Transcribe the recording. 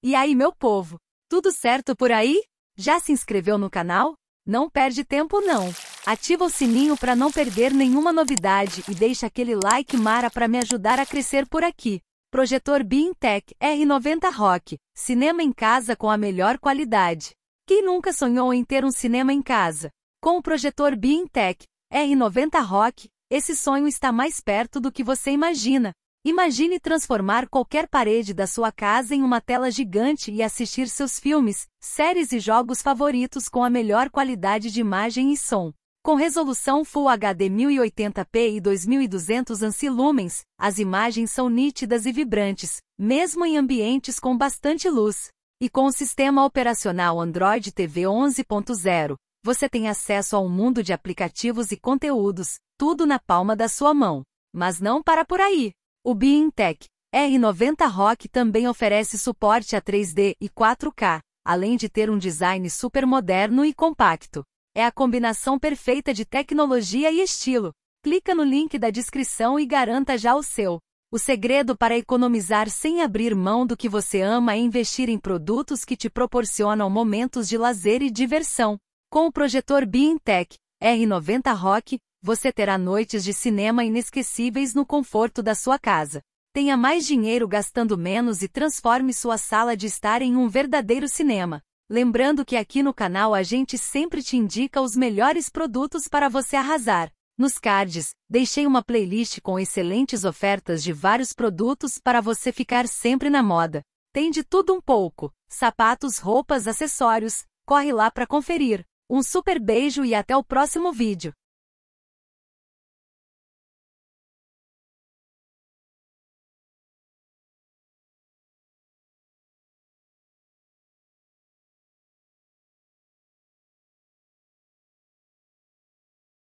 E aí, meu povo? Tudo certo por aí? Já se inscreveu no canal? Não perde tempo não. Ativa o sininho para não perder nenhuma novidade e deixa aquele like mara para me ajudar a crescer por aqui. Projetor Beamtech R90 Rock, cinema em casa com a melhor qualidade. Quem nunca sonhou em ter um cinema em casa? Com o projetor Beamtech R90 Rock, esse sonho está mais perto do que você imagina. Imagine transformar qualquer parede da sua casa em uma tela gigante e assistir seus filmes, séries e jogos favoritos com a melhor qualidade de imagem e som. Com resolução Full HD 1080p e 2200 ANSI lumens, as imagens são nítidas e vibrantes, mesmo em ambientes com bastante luz. E com o sistema operacional Android TV 11.0, você tem acesso a um mundo de aplicativos e conteúdos, tudo na palma da sua mão. Mas não para por aí. O BeamTech R90 Rock também oferece suporte a 3D e 4K, além de ter um design super moderno e compacto. É a combinação perfeita de tecnologia e estilo. Clica no link da descrição e garanta já o seu. O segredo para economizar sem abrir mão do que você ama é investir em produtos que te proporcionam momentos de lazer e diversão. Com o projetor BeamTech R90 Rock, você terá noites de cinema inesquecíveis no conforto da sua casa. Tenha mais dinheiro gastando menos e transforme sua sala de estar em um verdadeiro cinema. Lembrando que aqui no canal a gente sempre te indica os melhores produtos para você arrasar. Nos cards, deixei uma playlist com excelentes ofertas de vários produtos para você ficar sempre na moda. Tem de tudo um pouco: sapatos, roupas, acessórios. Corre lá para conferir. Um super beijo e até o próximo vídeo.